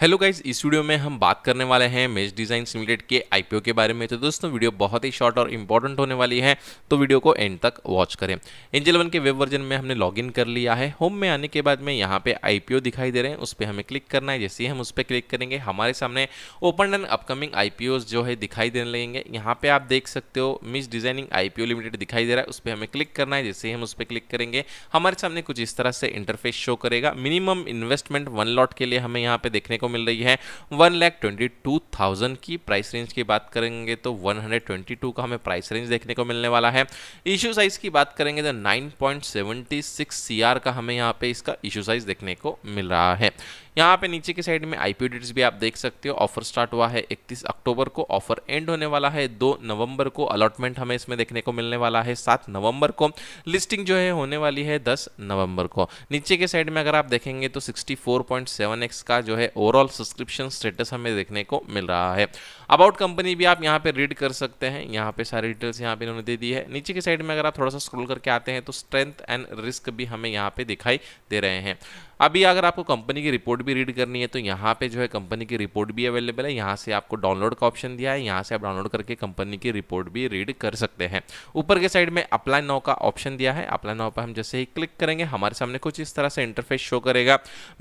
hello guys इस video में हम बात करने वाले हैं मेज डिज़ाइन लिमिटेड के आईपीओ के बारे में तो दोस्तों वीडियो बहुत ही शॉर्ट और इंपॉर्टेंट होने वाली है तो वीडियो को एंड तक वॉच करें एंजल वन के वेब वर्जन में हमने लॉगिन कर लिया है होम में आने के बाद में यहाँ पे आईपीओ दिखाई दे रहे हैं उस पर हमें क्लिक करना है जैसे ही हम उस पर क्लिक करेंगे हमारे सामने ओपन एंड अपकमिंग आई जो है दिखाई देने लगेंगे यहाँ पे आप देख सकते हो मिस डिज़ाइनिंग आई लिमिटेड दिखाई दे रहा है उस पर हमें क्लिक करना है जैसे ही हम उस पर क्लिक करेंगे हमारे सामने कुछ इस तरह से इंटरफेस शो करेगा मिनिमम इन्वेस्टमेंट वन लॉट के लिए हमें यहाँ पे देखने को मिल रही है one lakh twenty two thousand की प्राइस रेंज की बात करेंगे तो वन हंड्रेड ट्वेंटी टू का हमें प्राइस रेंज देखने को मिलने वाला है इशू साइज़ की बात करेंगे तो nine point seventy six C R का हमें यहाँ पे इसका इशू साइज़ देखने को मिल रहा है यहाँ पे नीचे की साइड में आईपीओ डेट्स भी आप देख सकते हो ऑफर स्टार्ट हुआ है 31 अक्टूबर को ऑफर एंड होने वाला है 2 नवंबर को अलॉटमेंट हमें इसमें देखने को मिलने वाला है 7 नवंबर को लिस्टिंग जो है होने वाली है 10 नवंबर को नीचे के साइड में अगर आप देखेंगे तो 64.7x का जो है ओवरऑल ओवरऑल सब्सक्रिप्शन स्टेटस हमें देखने को मिल रहा है अबाउट कंपनी भी आप यहाँ पे रीड कर सकते हैं यहाँ पे सारी डिटेल्स यहाँ पे इन्होंने दे दी है नीचे की साइड में अगर आप थोड़ा सा स्क्रोल करके आते हैं तो स्ट्रेंथ एंड रिस्क भी हमें यहाँ पे दिखाई दे रहे हैं अभी अगर आपको कंपनी की रिपोर्ट भी रीड करनी है तो यहाँ पे जो है कंपनी की रिपोर्ट भी अवेलेबल है यहाँ से आपको डाउनलोड का ऑप्शन दिया है यहाँ से आप डाउनलोड करके कंपनी की रिपोर्ट भी रीड कर सकते हैं ऊपर के साइड में अप्लाई नाउ का ऑप्शन दिया है अप्लाई नाउ पर हम जैसे ही क्लिक करेंगे हमारे सामने कुछ इस तरह से इंटरफेस शो करेगा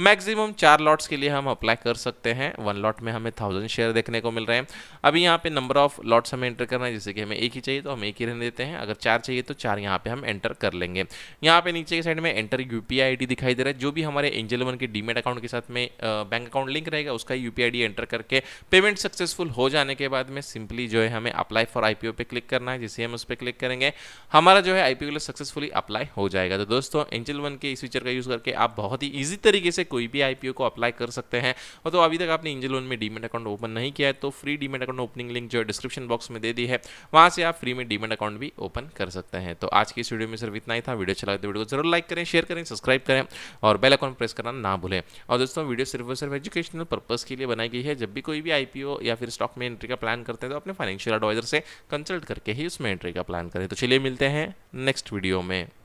मैक्सिमम चार लॉट्स के लिए हम अप्लाई कर सकते हैं वन लॉट में हमें थाउजेंड शेयर देखने को मिल रहे हैं अभी यहाँ पे नंबर ऑफ लॉट्स हमें एंटर करना है जैसे कि हमें एक ही चाहिए तो हम एक ही रहने देते हैं अगर चार चाहिए तो चार यहाँ पे हम एंटर कर लेंगे यहाँ पे नीचे के साइड में एंटर यू पी दिखाई दे रहा है जो भी हमारे एंजल वन के डीमेट अकाउंट के साथ में बैंक अकाउंट लिंक रहेगा उसका यू पी एंटर करके पेमेंट सक्सेसफुल हो जाने के बाद में सिंपली जो है हमें अप्लाई फॉर आई पे क्लिक करना है जिससे हम उस पर क्लिक करेंगे हमारा जो है आई पी सक्सेसफुली अप्लाई हो जाएगा तो दोस्तों एंजल वन के इस फीचर का यूज़ करके आप बहुत ही ईजी तरीके से कोई भी आईपीओ को अप्लाई कर सकते हैं और तो अभी तक आपने इंजल लोन में डीमेट अकाउंट ओपन नहीं किया है तो free demat account opening link जो है डिस्क्रिप्शन बॉक्स में दे दी है वहाँ से आप फ्री में डीमेट अकाउंट भी ओपन कर सकते हैं तो आज की इस वीडियो में सिर्फ इतना ही था वीडियो चला अच्छा तो वीडियो को जरूर लाइक करें शेयर करें सब्सक्राइब करें और बेल अकाउंट प्रेस करना ना भूलें और दोस्तों वीडियो सिर्फ और सिर्फ एजुकेशनल पर्पज़ के लिए बनाई गई है जब भी कोई भी आई या फिर स्टॉक में एंट्री का प्लान करते हैं तो अपने फाइनेंशियल एडवाइजर से कंसल्ट करके ही उसमें एंट्री का प्लान करें तो चलिए मिलते हैं नेक्स्ट वीडियो में